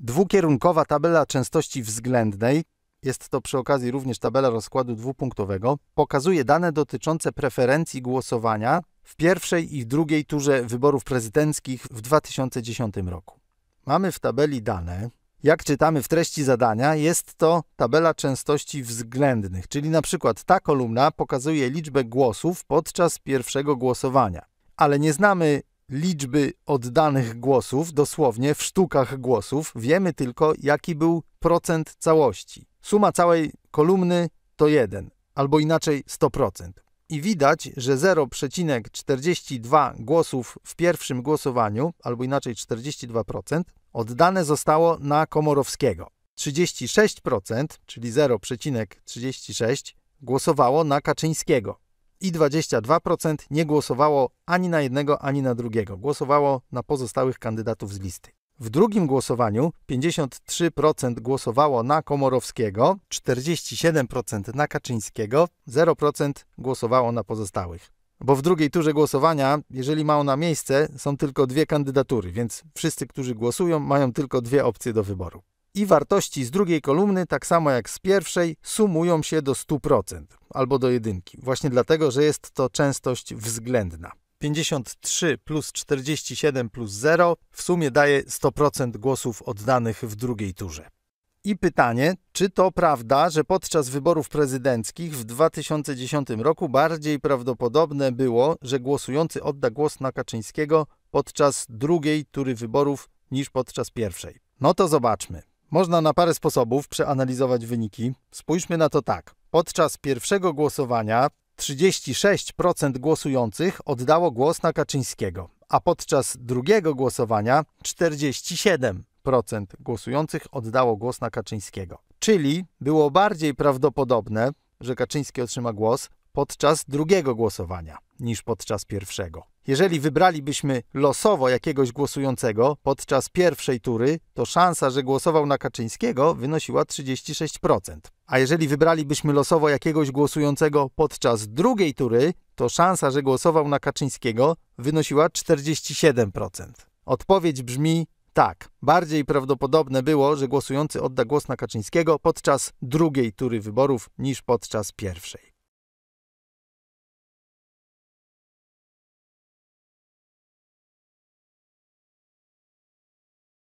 dwukierunkowa tabela częstości względnej, jest to przy okazji również tabela rozkładu dwupunktowego, pokazuje dane dotyczące preferencji głosowania w pierwszej i drugiej turze wyborów prezydenckich w 2010 roku. Mamy w tabeli dane, jak czytamy w treści zadania, jest to tabela częstości względnych, czyli na przykład ta kolumna pokazuje liczbę głosów podczas pierwszego głosowania, ale nie znamy liczby oddanych głosów, dosłownie w sztukach głosów, wiemy tylko, jaki był procent całości. Suma całej kolumny to 1, albo inaczej 100%. I widać, że 0,42 głosów w pierwszym głosowaniu, albo inaczej 42%, oddane zostało na Komorowskiego. 36%, czyli 0,36, głosowało na Kaczyńskiego i 22% nie głosowało ani na jednego, ani na drugiego. Głosowało na pozostałych kandydatów z listy. W drugim głosowaniu 53% głosowało na Komorowskiego, 47% na Kaczyńskiego, 0% głosowało na pozostałych. Bo w drugiej turze głosowania, jeżeli ma ona miejsce, są tylko dwie kandydatury, więc wszyscy, którzy głosują, mają tylko dwie opcje do wyboru i wartości z drugiej kolumny, tak samo jak z pierwszej, sumują się do 100% albo do jedynki. Właśnie dlatego, że jest to częstość względna. 53 plus 47 plus 0 w sumie daje 100% głosów oddanych w drugiej turze. I pytanie, czy to prawda, że podczas wyborów prezydenckich w 2010 roku bardziej prawdopodobne było, że głosujący odda głos na Kaczyńskiego podczas drugiej tury wyborów niż podczas pierwszej? No to zobaczmy. Można na parę sposobów przeanalizować wyniki. Spójrzmy na to tak. Podczas pierwszego głosowania 36% głosujących oddało głos na Kaczyńskiego, a podczas drugiego głosowania 47% głosujących oddało głos na Kaczyńskiego. Czyli było bardziej prawdopodobne, że Kaczyński otrzyma głos podczas drugiego głosowania niż podczas pierwszego. Jeżeli wybralibyśmy losowo jakiegoś głosującego podczas pierwszej tury, to szansa, że głosował na Kaczyńskiego wynosiła 36%. A jeżeli wybralibyśmy losowo jakiegoś głosującego podczas drugiej tury, to szansa, że głosował na Kaczyńskiego wynosiła 47%. Odpowiedź brzmi tak, bardziej prawdopodobne było, że głosujący odda głos na Kaczyńskiego podczas drugiej tury wyborów niż podczas pierwszej.